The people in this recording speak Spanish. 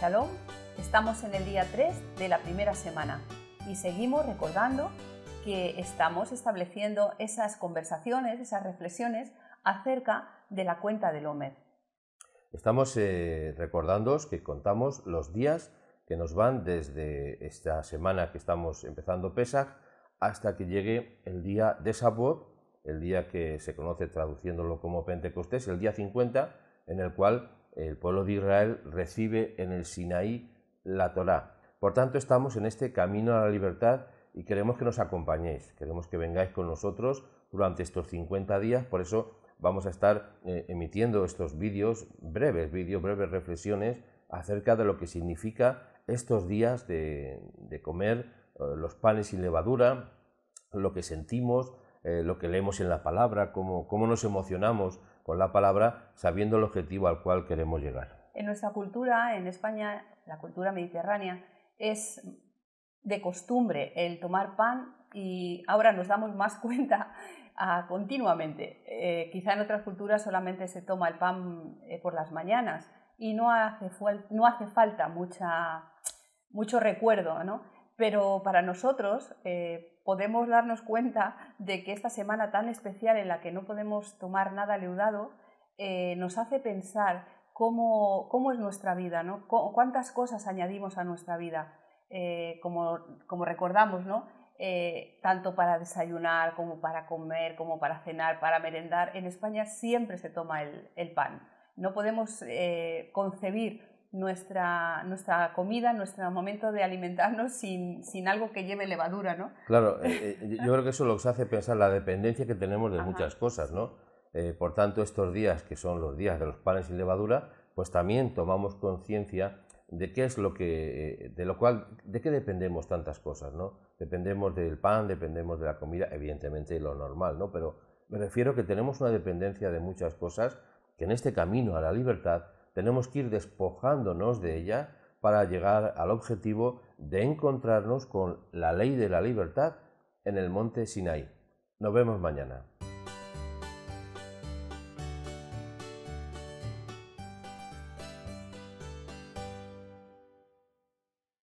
Shalom, estamos en el día 3 de la primera semana y seguimos recordando que estamos estableciendo esas conversaciones, esas reflexiones acerca de la cuenta del Homer. Estamos eh, recordándoos que contamos los días que nos van desde esta semana que estamos empezando Pesach hasta que llegue el día de Sabor, el día que se conoce traduciéndolo como Pentecostés, el día 50, en el cual el pueblo de Israel recibe en el Sinaí la Torá. Por tanto, estamos en este camino a la libertad y queremos que nos acompañéis, queremos que vengáis con nosotros durante estos 50 días, por eso vamos a estar eh, emitiendo estos vídeos, breves vídeos, breves reflexiones acerca de lo que significa estos días de, comer eh, los panes sin levadura, lo que sentimos, eh, lo que leemos en la palabra, cómo nos emocionamos con la palabra, sabiendo el objetivo al cual queremos llegar. En nuestra cultura, en España, la cultura mediterránea, es de costumbre el tomar pan y ahora nos damos más cuenta ah, continuamente. Eh, quizá en otras culturas solamente se toma el pan eh, por las mañanas y no hace, falta mucho recuerdo, ¿no? pero para nosotros eh, podemos darnos cuenta de que esta semana tan especial en la que no podemos tomar nada leudado eh, nos hace pensar cómo, es nuestra vida, cuántas cosas añadimos a nuestra vida, eh, como, recordamos, tanto para desayunar como para comer, como para cenar, para merendar. En España siempre se toma el, el pan. No podemos concebir nuestra, comida, nuestro momento de alimentarnos sin, algo que lleve levadura, ¿no? Claro, eh, eh, yo creo que eso nos hace pensar la dependencia que tenemos de muchas cosas, ¿no? Eh, por tanto, estos días, que son los días de los panes sin levadura, pues también tomamos conciencia de qué es lo que, de lo cual, de qué dependemos tantas cosas, ¿no? Dependemos del pan, dependemos de la comida, evidentemente lo normal, ¿no? Pero me refiero que tenemos una dependencia de muchas cosas que en este camino a la libertad tenemos que ir despojándonos de ella para llegar al objetivo de encontrarnos con la ley de la libertad en el monte Sinai. Nos vemos mañana.